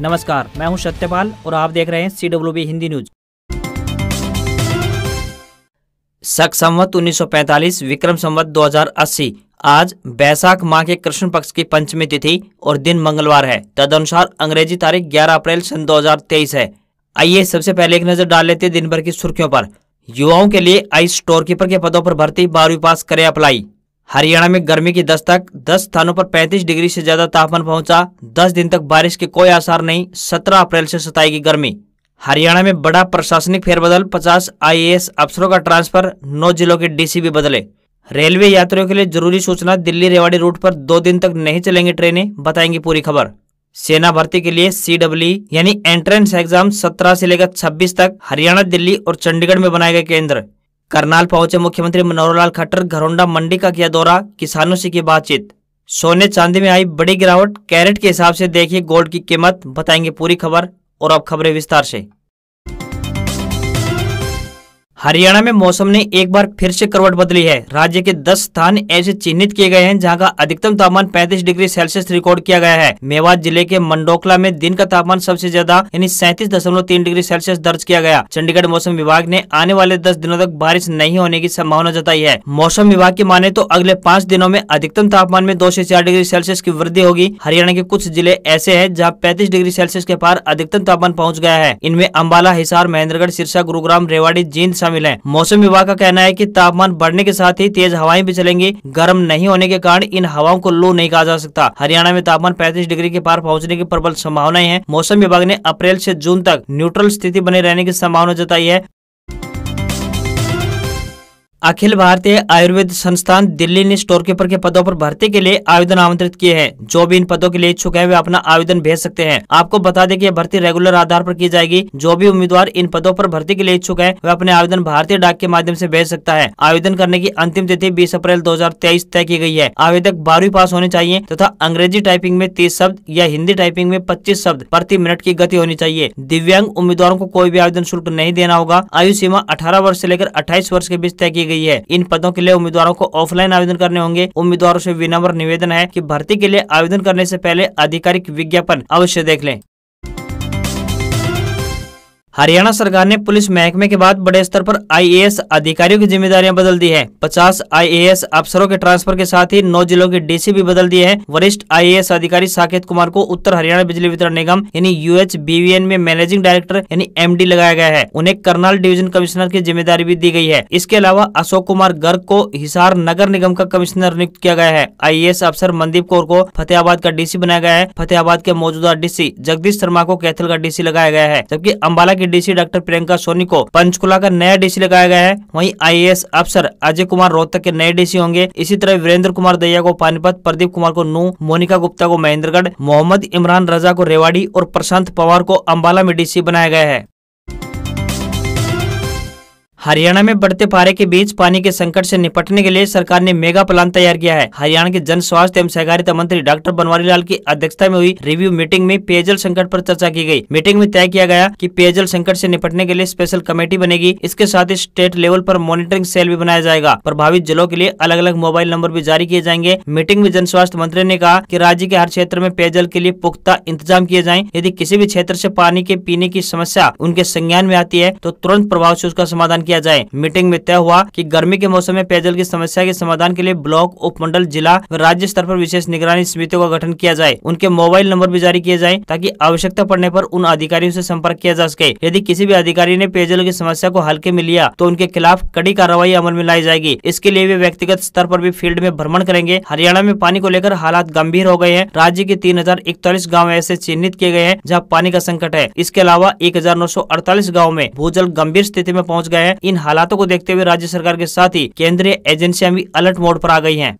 नमस्कार मैं हूं सत्यपाल और आप देख रहे हैं C W B Hindi news सक संवत 1945 विक्रम संवत 2080 आज बैसाख माह के कृष्ण पक्ष की पंचमी तिथि और दिन मंगलवार है तदनुसार अंग्रेजी तारीख 11 अप्रैल सन 2023 है आइए सबसे पहले एक नजर डाल लेते दिन भर की सुर्खियों पर युवाओं के लिए स्टोर स्टोरकीपर के पदों पर भर्ती बारहवीं पास करें अप्लाई हरियाणा में गर्मी की दस्तक 10 स्थानों पर 35 डिग्री से ज्यादा तापमान पहुंचा 10 दिन तक बारिश के कोई आसार नहीं 17 अप्रैल से सताएगी गर्मी हरियाणा में बड़ा प्रशासनिक फेरबदल 50 आईएएस अफसरों का ट्रांसफर 9 जिलों के डीसीबी बदले रेलवे यात्रियों के लिए जरूरी सूचना दिल्ली रेवाड़ी रूट पर दो दिन तक नहीं चलेंगी ट्रेनें बताएंगी पूरी खबर सेना भर्ती के लिए सी यानी एंट्रेंस एग्जाम सत्रह से लेकर छब्बीस तक हरियाणा दिल्ली और चंडीगढ़ में बनाए गए केंद्र करनाल पहुंचे मुख्यमंत्री मनोहर लाल खट्टर घरोंडा मंडी का किया दौरा किसानों से की बातचीत सोने चांदी में आई बड़ी गिरावट कैरेट के हिसाब से देखिए गोल्ड की कीमत बताएंगे पूरी खबर और अब खबरें विस्तार से हरियाणा में मौसम ने एक बार फिर से करवट बदली है राज्य के 10 स्थान ऐसे चिन्हित किए गए हैं जहां का अधिकतम तापमान 35 डिग्री सेल्सियस रिकॉर्ड किया गया है मेवात जिले के मंडोकला में दिन का तापमान सबसे ज्यादा यानी सैंतीस डिग्री सेल्सियस दर्ज किया गया चंडीगढ़ मौसम विभाग ने आने वाले दस दिनों तक बारिश नहीं होने की संभावना जताई है मौसम विभाग की माने तो अगले पाँच दिनों में अधिकतम तापमान में दो ऐसी चार डिग्री सेल्सियस की वृद्धि होगी हरियाणा के कुछ जिले ऐसे है जहाँ पैंतीस डिग्री सेल्सियस के पार अधिकतम तापमान पहुँच गया है इनमें अम्बाला हिसार महेंद्रगढ़ सिरसा गुरुग्राम रेवाड़ी जींद शामिल है मौसम विभाग का कहना है की तापमान बढ़ने के साथ ही तेज हवाएं भी चलेंगी गर्म नहीं होने के कारण इन हवाओं को लो नहीं कहा जा सकता हरियाणा में तापमान पैंतीस डिग्री के पार पहुँचने की प्रबल संभावनाएं हैं मौसम विभाग ने अप्रैल ऐसी जून तक न्यूट्रल स्थिति बने रहने की संभावना जताई है अखिल भारतीय आयुर्वेद संस्थान दिल्ली ने स्टोर कीपर के पदों पर भर्ती के लिए आवेदन आमंत्रित किए हैं जो भी इन पदों के लिए इच्छुक है वे अपना आवेदन भेज सकते हैं आपको बता दें कि यह भर्ती रेगुलर आधार पर की जाएगी जो भी उम्मीदवार इन पदों पर भर्ती के लिए इच्छुक है वह अपने आवेदन भारतीय डाक के माध्यम ऐसी भेज सकता है आवेदन करने की अंतिम तिथि बीस अप्रैल दो तय की गयी है आवेदक बारहवीं पास होने चाहिए तथा अंग्रेजी टाइपिंग में तीस शब्द या हिंदी टाइपिंग में पच्चीस शब्द प्रति मिनट की गति होनी चाहिए दिव्यांग उम्मीदवारों को कोई भी आवेदन शुल्क नहीं देना होगा आयु सीमा अठारह वर्ष ऐसी लेकर अट्ठाईस वर्ष के बीच तय की गई है इन पदों के लिए उम्मीदवारों को ऑफलाइन आवेदन करने होंगे उम्मीदवारों से विनम्र निवेदन है कि भर्ती के लिए आवेदन करने से पहले आधिकारिक विज्ञापन अवश्य देख लें हरियाणा सरकार ने पुलिस महकमे के बाद बड़े स्तर पर आईएएस अधिकारियों की जिम्मेदारियां बदल दी है 50 आईएएस अफसरों के ट्रांसफर के साथ ही नौ जिलों के डीसी भी बदल दिए हैं वरिष्ठ आईएएस अधिकारी साकेत कुमार को उत्तर हरियाणा बिजली वितरण निगम यानी यूएच बीवीएन में मैनेजिंग डायरेक्टर यानी एम लगाया गया है उन्हें करनाल डिविजन कमिश्नर की जिम्मेदारी भी दी गई है इसके अलावा अशोक कुमार गर्ग को हिसार नगर निगम का कमिश्नर नियुक्त किया गया है आई अफसर मनदीप कौर को फतेहाबाद का डीसी बनाया गया है फतेहाबाद के मौजूदा डीसी जगदीश शर्मा को कैथल का डीसी लगाया गया है जबकि अम्बाला की डीसी डॉक्टर प्रियंका सोनी को पंचकुला का नया डीसी लगाया गया है वहीं आईएएस अफसर अजय कुमार रोहतक के नए डीसी होंगे इसी तरह वीरेंद्र कुमार दैया को पानीपत प्रदीप कुमार को नू मोनिका गुप्ता को महेंद्रगढ़ मोहम्मद इमरान रजा को रेवाड़ी और प्रशांत पवार को अम्बाला में डीसी बनाया गया है हरियाणा में बढ़ते पारे के बीच पानी के संकट से निपटने के लिए सरकार ने मेगा प्लान तैयार किया है हरियाणा के जन स्वास्थ्य एवं सहकारिता मंत्री डॉक्टर बनवारी लाल की अध्यक्षता में हुई रिव्यू मीटिंग में पेयजल संकट पर चर्चा की गई मीटिंग में तय किया गया कि पेयजल संकट से निपटने के लिए स्पेशल कमेटी बनेगी इसके साथ ही स्टेट लेवल पर मॉनिटरिंग सेल भी बनाया जाएगा प्रभावित जिलों के लिए अलग अलग मोबाइल नंबर भी जारी किए जाएंगे मीटिंग में जन स्वास्थ्य मंत्री ने कहा की राज्य के हर क्षेत्र में पेयजल के लिए पुख्ता इंतजाम किए जाए यदि किसी भी क्षेत्र ऐसी पानी के पीने की समस्या उनके संज्ञान में आती है तो तुरंत प्रभाव से उसका समाधान किया किया जाए मीटिंग में तय हुआ की गर्मी के मौसम में पेयजल की समस्या के समाधान के लिए ब्लॉक उपमंडल जिला राज्य स्तर आरोप विशेष निगरानी समितियों का गठन किया जाए उनके मोबाइल नंबर भी जारी किए जाए ताकि आवश्यकता पड़ने आरोप उन अधिकारियों ऐसी संपर्क किया जा सके यदि किसी भी अधिकारी ने पेयजल की समस्या को हल्के में लिया तो उनके खिलाफ कड़ी कार्रवाई अमल में लाई जाएगी इसके लिए वे व्यक्तिगत स्तर पर भी फील्ड में भ्रमण करेंगे हरियाणा में पानी को लेकर हालात गंभीर हो गए हैं राज्य के तीन गांव ऐसे चिन्हित किए गए हैं जहाँ पानी का संकट है इसके अलावा एक गाँव में भूजल गंभीर स्थिति में पहुँच गए हैं इन हालातों को देखते हुए राज्य सरकार के साथ ही केंद्रीय एजेंसियां भी अलर्ट मोड पर आ गई हैं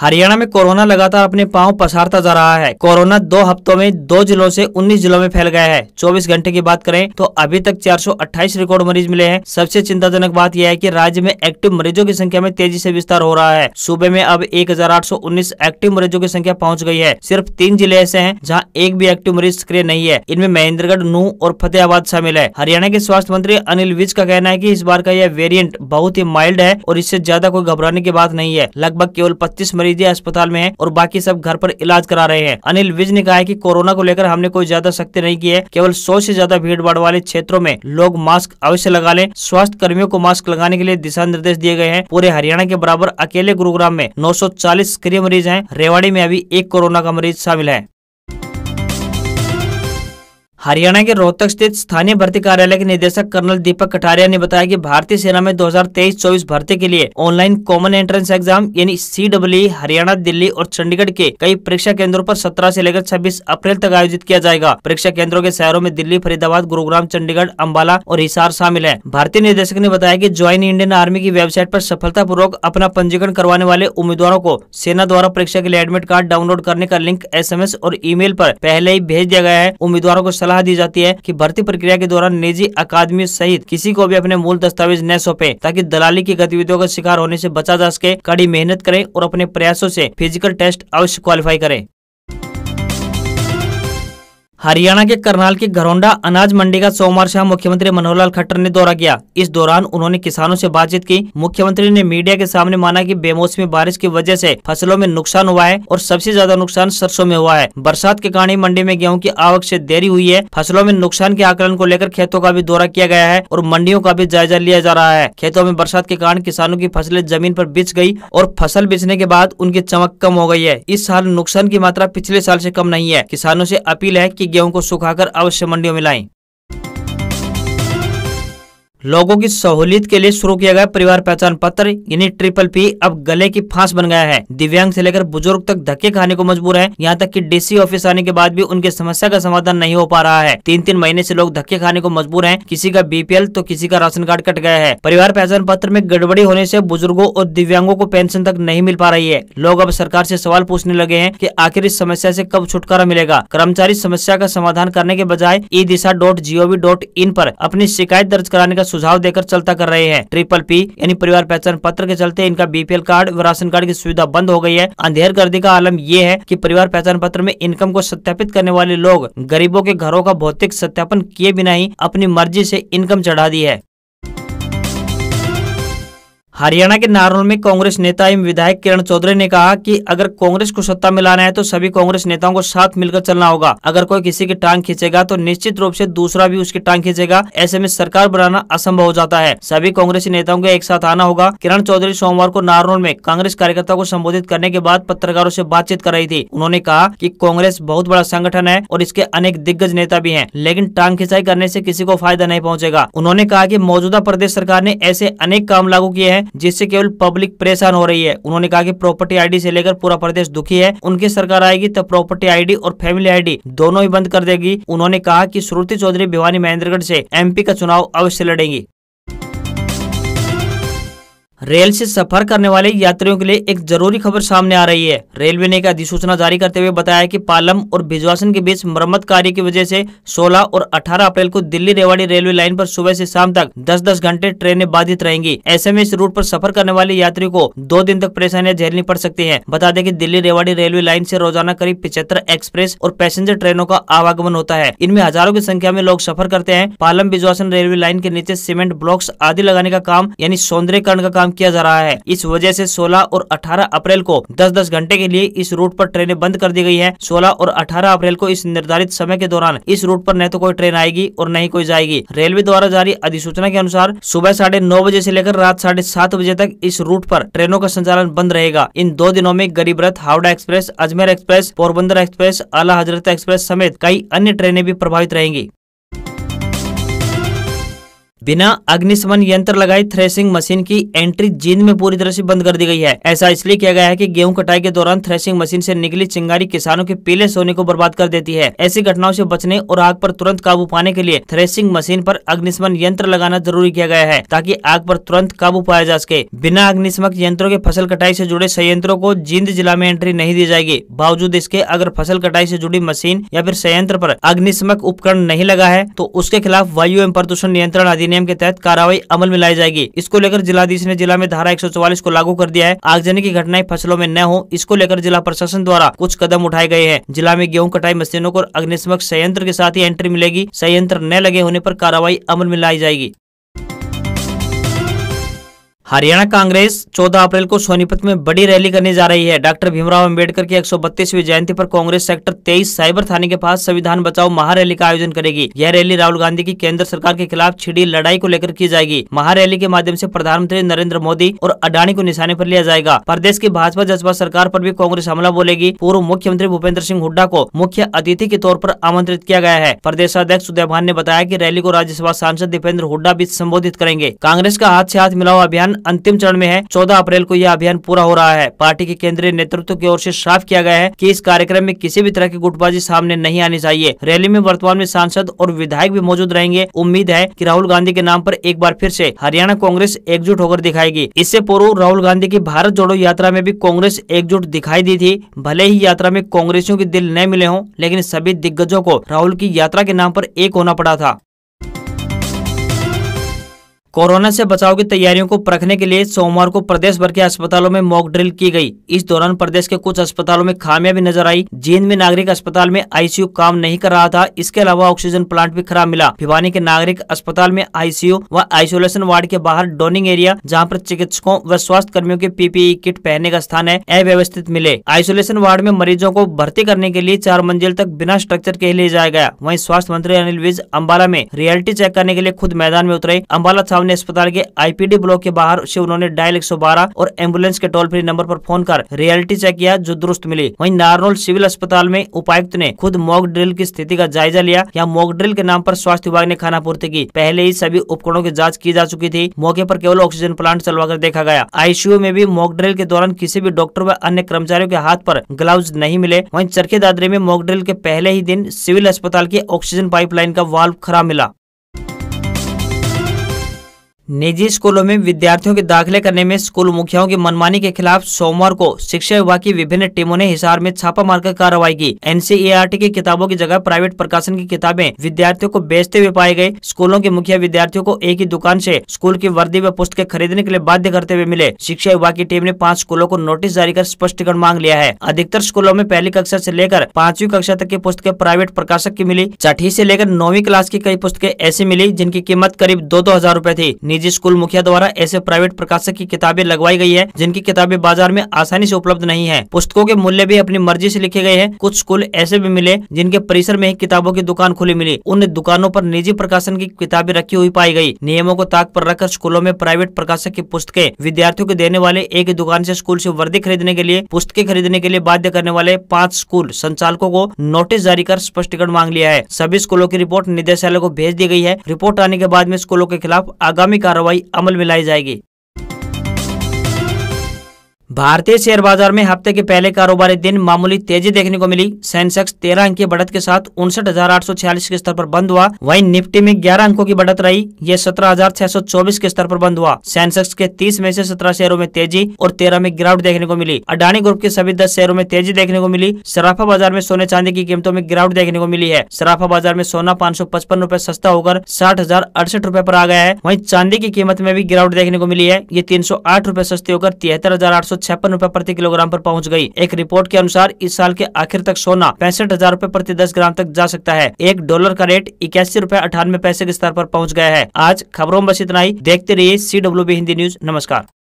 हरियाणा में कोरोना लगातार अपने पांव पसारता जा रहा है कोरोना दो हफ्तों में दो जिलों से 19 जिलों में फैल गया है 24 घंटे की बात करें तो अभी तक 428 रिकॉर्ड मरीज मिले हैं सबसे चिंताजनक बात यह है कि राज्य में एक्टिव मरीजों की संख्या में तेजी से विस्तार हो रहा है सूबे में अब 1819 एक्टिव मरीजों की संख्या पहुँच गयी है सिर्फ तीन जिले ऐसे है जहाँ एक भी एक्टिव मरीज सक्रिय नहीं है इनमें महेंद्रगढ़ नू और फतेहाबाद शामिल है हरियाणा के स्वास्थ्य मंत्री अनिल विज का कहना है की इस बार का यह वेरियंट बहुत ही माइल्ड है और इससे ज्यादा कोई घबराने की बात नहीं है लगभग केवल पच्चीस मरीज अस्पताल में है और बाकी सब घर पर इलाज करा रहे हैं अनिल विज ने कहा की कोरोना को लेकर हमने कोई ज्यादा सख्ती नहीं की है केवल सौ ऐसी ज्यादा भीड़ भाड़ वाले क्षेत्रों में लोग मास्क अवश्य लगा ले स्वास्थ्य कर्मियों को मास्क लगाने के लिए दिशा निर्देश दिए गए हैं पूरे हरियाणा के बराबर अकेले गुरुग्राम में 940 सक्रिय मरीज हैं रेवाड़ी में अभी एक कोरोना का मरीज शामिल है हरियाणा के रोहतक स्थित स्थानीय भर्ती कार्यालय के निदेशक कर्नल दीपक कटारिया ने बताया कि भारतीय सेना में 2023-24 भर्ती के लिए ऑनलाइन कॉमन एंट्रेंस एग्जाम यानी सी हरियाणा दिल्ली और चंडीगढ़ के कई परीक्षा केंद्रों पर 17 से लेकर 26 अप्रैल तक आयोजित किया जाएगा परीक्षा केंद्रों के शहरों में दिल्ली फरीदाबाद गुरुग्राम चंडीगढ़ अम्बाला और हिसार शामिल है भारतीय निदेशक ने बताया की ज्वाइन इंडियन आर्मी की वेबसाइट आरोप पूर्वक अपना पंजीकरण करवाने वाले उम्मीदवारों को सेना द्वारा परीक्षा के लिए एडमिट कार्ड डाउनलोड करने का लिंक एस और ई मेल पहले ही भेज दिया गया है उम्मीदवारों को सलाह सलाह दी जाती है कि भर्ती प्रक्रिया के दौरान निजी अकादमी सहित किसी को भी अपने मूल दस्तावेज न सौंपे ताकि दलाली की गतिविधियों का शिकार होने से बचा जा सके कड़ी मेहनत करें और अपने प्रयासों से फिजिकल टेस्ट अवश्य क्वालिफाई करें हरियाणा के करनाल के घरौंडा अनाज मंडी का सोमवार शाम मुख्यमंत्री मनोहर लाल खट्टर ने दौरा किया इस दौरान उन्होंने किसानों से बातचीत की मुख्यमंत्री ने मीडिया के सामने माना कि बेमौसमी बारिश की वजह से फसलों में नुकसान हुआ है और सबसे ज्यादा नुकसान सरसों में हुआ है बरसात के कारण मंडी में गेहूँ की आवक ऐसी देरी हुई है फसलों में नुकसान के आकलन को लेकर खेतों का भी दौरा किया गया है और मंडियों का भी जायजा लिया जा रहा है खेतों में बरसात के कारण किसानों की फसलें जमीन आरोप बिछ गयी और फसल बिछने के बाद उनकी चमक कम हो गयी है इस साल नुकसान की मात्रा पिछले साल ऐसी कम नहीं है किसानों ऐसी अपील है की गेहूं को सुखाकर अवश्य मंडियों में लाएं लोगों की सहूलियत के लिए शुरू किया गया परिवार पहचान पत्र यानी ट्रिपल पी अब गले की फांस बन गया है दिव्यांग से लेकर बुजुर्ग तक धक्के खाने को मजबूर है यहाँ तक कि डीसी ऑफिस आने के बाद भी उनकी समस्या का समाधान नहीं हो पा रहा है तीन तीन महीने से लोग धक्के खाने को मजबूर है किसी का बीपीएल तो किसी का राशन कार्ड कट गया है परिवार पहचान पत्र में गड़बड़ी होने ऐसी बुजुर्गो और दिव्यांगों को पेंशन तक नहीं मिल पा रही है लोग अब सरकार ऐसी सवाल पूछने लगे है की आखिर इस समस्या ऐसी कब छुटकारा मिलेगा कर्मचारी समस्या का समाधान करने के बजाय e Disha dot G O V dot in आरोप अपनी शिकायत दर्ज कराने का सुझाव देकर चलता कर रहे हैं ट्रिपल पी यानी परिवार पहचान पत्र के चलते इनका बीपीएल कार्ड व राशन कार्ड की सुविधा बंद हो गई है अंधेर गर्दी का आलम ये है की परिवार पहचान पत्र में इनकम को सत्यापित करने वाले लोग गरीबों के घरों का भौतिक सत्यापन किए बिना ही अपनी मर्जी ऐसी इनकम चढ़ा दी है हरियाणा के नारोल में कांग्रेस नेता एवं विधायक किरण चौधरी ने कहा कि अगर कांग्रेस को सत्ता में लाना है तो सभी कांग्रेस नेताओं को साथ मिलकर चलना होगा अगर कोई किसी की टांग खींचेगा तो निश्चित रूप से दूसरा भी उसकी टांग खींचेगा ऐसे में सरकार बनाना असंभव हो जाता है सभी कांग्रेसी नेताओं को एक साथ आना होगा किरण चौधरी सोमवार को नारोल में कांग्रेस कार्यकर्ताओं को संबोधित करने के बाद पत्रकारों ऐसी बातचीत कर रही थी उन्होंने कहा की कांग्रेस बहुत बड़ा संगठन है और इसके अनेक दिग्गज नेता भी है लेकिन टांग खिंचाई करने ऐसी किसी को फायदा नहीं पहुँचेगा उन्होंने कहा की मौजूदा प्रदेश सरकार ने ऐसे अनेक काम लागू किए हैं जिससे केवल पब्लिक परेशान हो रही है उन्होंने कहा की प्रॉपर्टी आईडी से लेकर पूरा प्रदेश दुखी है उनकी सरकार आएगी तो प्रॉपर्टी आईडी और फैमिली आईडी दोनों ही बंद कर देगी उन्होंने कहा की श्रुति चौधरी भिवानी महेंद्रगढ़ से एमपी का चुनाव अवश्य लड़ेंगी रेल से सफर करने वाले यात्रियों के लिए एक जरूरी खबर सामने आ रही है रेलवे ने एक अधिसूचना जारी करते हुए बताया कि पालम और भिजवासन के बीच मरम्मत कार्य की वजह से 16 और 18 अप्रैल को दिल्ली रेवाड़ी रेलवे लाइन पर सुबह से शाम तक 10-10 घंटे ट्रेनें बाधित रहेंगी ऐसे में इस रूट आरोप सफर करने वाले यात्रियों को दो दिन तक परेशानियां झेलनी पड़ सकती है बता दें की दिल्ली रेवाड़ी रेलवे लाइन ऐसी रोजाना करीब पिछहत्तर एक्सप्रेस और पैसेंजर ट्रेनों का आवागमन होता है इनमें हजारों की संख्या में लोग सफर करते हैं पालम बिजवासन रेलवे लाइन के नीचे सीमेंट ब्लॉक्स आदि लगाने का काम यानी सौंदर्यकरण का काम किया जा रहा है इस वजह से 16 और 18 अप्रैल को 10-10 घंटे के लिए इस रूट पर ट्रेनें बंद कर दी गई है 16 और 18 अप्रैल को इस निर्धारित समय के दौरान इस रूट पर न तो कोई ट्रेन आएगी और न ही कोई जाएगी रेलवे द्वारा जारी अधिसूचना के अनुसार सुबह साढ़े नौ बजे ऐसी लेकर रात साढ़े सात बजे तक इस रूट पर ट्रेनों का संचालन बंद रहेगा इन दो दिनों में Garib Rath Howrah express Ajmer express Porbandar express Ala Hazrat express समेत कई अन्य ट्रेनें भी प्रभावित रहेंगी बिना अग्निशमन यंत्र लगाए थ्रेसिंग मशीन की एंट्री जींद में पूरी तरह से बंद कर दी गई है ऐसा इसलिए किया गया है कि गेहूं कटाई के दौरान थ्रेसिंग मशीन से निकली चिंगारी किसानों के पीले सोने को बर्बाद कर देती है ऐसी घटनाओं से बचने और आग पर तुरंत काबू पाने के लिए थ्रेसिंग मशीन पर अग्निशमन यंत्र लगाना जरूरी किया गया है ताकि आग पर तुरंत काबू पाया जा सके बिना अग्निशमक यंत्रों के फसल कटाई से जुड़े संयंत्रों को जींद जिला में एंट्री नहीं दी जाएगी बावजूद इसके अगर फसल कटाई से जुड़ी मशीन या फिर संयंत्र पर अग्निशमक उपकरण नहीं लगा है तो उसके खिलाफ वायु एवं प्रदूषण नियंत्रण अधिनियम अधिनियम के तहत कार्रवाई अमल में लाई जाएगी इसको लेकर जिलाधीश ने जिला में धारा एक को लागू कर दिया है आगजनी की घटनाएं फसलों में न हो इसको लेकर जिला प्रशासन द्वारा कुछ कदम उठाए गए हैं जिला में गेहूँ कटाई मशीनों को अग्निशमक संयंत्र के साथ ही एंट्री मिलेगी संयंत्र न लगे होने आरोप कार्रवाई अमल में लाई जाएगी हरियाणा कांग्रेस 14 अप्रैल को सोनीपत में बड़ी रैली करने जा रही है डॉक्टर भीमराव अंबेडकर की 132वीं जयंती पर कांग्रेस सेक्टर 23 साइबर थाने के पास संविधान बचाओ महारैली का आयोजन करेगी यह रैली राहुल गांधी की केंद्र सरकार के खिलाफ छिड़ी लड़ाई को लेकर की जाएगी महारैली के माध्यम से प्रधानमंत्री नरेंद्र मोदी और अडानी को निशाने आरोप लिया जाएगा प्रदेश की भाजपा जजपा सरकार आरोप भी कांग्रेस हमला बोलेगी पूर्व मुख्यमंत्री भूपेंद्र सिंह हुड्डा को मुख्य अतिथि के तौर आरोप आमंत्रित किया गया है प्रदेश अध्यक्ष उदय भान ने बताया की रैली को राज्यसभा सांसद दीपेंद्र हुड्डा भी संबोधित करेंगे कांग्रेस का हाथ ऐसी हाथ मिलाओ अभियान अंतिम चरण में है चौदह अप्रैल को यह अभियान पूरा हो रहा है पार्टी के केंद्रीय नेतृत्व की ओर ऐसी साफ किया गया है की इस कार्यक्रम में किसी भी तरह की गुटबाजी सामने नहीं आनी चाहिए रैली में वर्तमान में सांसद और विधायक भी मौजूद रहेंगे उम्मीद है की राहुल गांधी के नाम आरोप एक बार फिर ऐसी हरियाणा कांग्रेस एकजुट होकर दिखाएगी इससे पूर्व राहुल गांधी की भारत जोड़ो यात्रा में भी कांग्रेस एकजुट दिखाई दी थी भले ही यात्रा में कांग्रेसियों के दिल न मिले हों लेकिन सभी दिग्गजों को राहुल की यात्रा के नाम पर एक होना पड़ा था कोरोना से बचाव की तैयारियों को परखने के लिए सोमवार को प्रदेश भर के अस्पतालों में मॉक ड्रिल की गई इस दौरान प्रदेश के कुछ अस्पतालों में खामियां भी नजर आई जींद में नागरिक अस्पताल में आईसीयू काम नहीं कर रहा था इसके अलावा ऑक्सीजन प्लांट भी खराब मिला भिवानी के नागरिक अस्पताल में आईसीयू व आइसोलेशन वार्ड के बाहर डोनिंग एरिया जहाँ पर चिकित्सकों व स्वास्थ्य कर्मियों के पीपीई किट पहनने का स्थान है अव्यवस्थित मिले आइसोलेशन वार्ड में मरीजों को भर्ती करने के लिए चार मंजिल तक बिना स्ट्रक्चर के ले जाया गया वही स्वास्थ्य मंत्री अनिल विज अम्बाला में रियलिटी चेक करने के लिए खुद मैदान में उतरे अम्बाला सामने अस्पताल के आईपीडी ब्लॉक के बाहर से उन्होंने डायल 112 और एम्बुलेंस के टोल फ्री नंबर पर फोन कर रियलिटी चेक किया जो दुरुस्त मिली वहीं नारनौल सिविल अस्पताल में उपायुक्त ने खुद मॉक ड्रिल की स्थिति का जायजा लिया यहाँ मॉक ड्रिल के नाम आरोप स्वास्थ्य विभाग ने खाना पूर्ति की पहले ही सभी उपकरणों की जाँच की जा चुकी थी मौके आरोप केवल ऑक्सीजन प्लांट चलवा देखा गया आई में भी मॉक ड्रिल के दौरान किसी भी डॉक्टर व अन्य कर्मचारियों के हाथ आरोप ग्लव्स नहीं मिले वही चरखे दादरे में मॉक ड्रिल के पहले ही दिन सिविल अस्पताल की ऑक्सीजन पाइपलाइन का वाल्व खराब मिला निजी स्कूलों में विद्यार्थियों के दाखिले करने में स्कूल मुखियाओं की मनमानी के खिलाफ सोमवार को शिक्षा विभाग की विभिन्न टीमों ने हिसार में छापा मारकर कार्रवाई की एनसीईआरटी की किताबों की जगह प्राइवेट प्रकाशन की किताबें विद्यार्थियों को बेचते हुए पाए गए स्कूलों के मुखिया विद्यार्थियों को एक ही दुकान ऐसी स्कूल की वर्दी व पुस्तकें खरीदने के लिए बाध्य करते हुए मिले शिक्षा विभाग की टीम ने पाँच स्कूलों को नोटिस जारी कर स्पष्टीकरण मांग लिया है अधिकतर स्कूलों में पहली कक्षा ऐसी लेकर पांचवी कक्षा तक की पुस्तकें प्राइवेट प्रकाशक की मिली छठी ऐसी लेकर नौवीं क्लास की कई पुस्तकें ऐसी मिली जिनकी कीमत करीब दो दो हजार रूपए थी निजी स्कूल मुखिया द्वारा ऐसे प्राइवेट प्रकाशक की किताबें लगवाई गई है जिनकी किताबें बाजार में आसानी से उपलब्ध नहीं है पुस्तकों के मूल्य भी अपनी मर्जी से लिखे गए हैं कुछ स्कूल ऐसे भी मिले जिनके परिसर में ही किताबों की दुकान खुली मिली उन दुकानों पर निजी प्रकाशन की किताबें रखी हुई पाई गई नियमों को ताक पर रखकर स्कूलों में प्राइवेट प्रकाशक की पुस्तकें विद्यार्थियों को देने वाले एक दुकान ऐसी स्कूल ऐसी वर्दी खरीदने के लिए पुस्तकें खरीदने के लिए बाध्य करने वाले पाँच स्कूल संचालकों को नोटिस जारी कर स्पष्टीकरण मांग लिया है सभी स्कूलों की रिपोर्ट निदेशालय को भेज दी गई है रिपोर्ट आने के बाद में स्कूलों के खिलाफ आगामी कार्रवाई अमल में लाई जाएगी भारतीय शेयर बाजार में हफ्ते के पहले कारोबारी दिन मामूली तेजी देखने को मिली सेंसेक्स तेरह अंक की बढ़त के साथ उनसठ के स्तर पर बंद हुआ वहीं निफ्टी में 11 अंकों की बढ़त रही ये 17,624 के स्तर पर बंद हुआ सेंसेक्स के 30 में से 17 शेयरों में तेजी और 13 में गिरावट देखने को मिली अडानी ग्रुप के सभी दस शेयरों में तेजी देखने को मिली सराफा बाजार में सोने चांदी की कीमतों में गिरावट देखने को मिली है सराफा बाजार में सोना पाँच सौ सस्ता होकर साठ हजार अड़सठ रूपए आरोप आ गया है वही चांदी की कीमत में भी गिरावट देखने को मिली है ये तीन सौ आठ रूपए सस्ती होकर तिहत्तर हजार आठ सौ छप्पन रूपए प्रति किलोग्राम पर पहुंच गई एक रिपोर्ट के अनुसार इस साल के आखिर तक सोना पैंसठ हजार रूपए प्रति दस ग्राम तक जा सकता है एक डॉलर का रेट इक्यासी रूपए अठानवे पैसे के स्तर पर पहुँच गया है आज खबरों में बस इतना ही देखते रहिए सी हिंदी न्यूज नमस्कार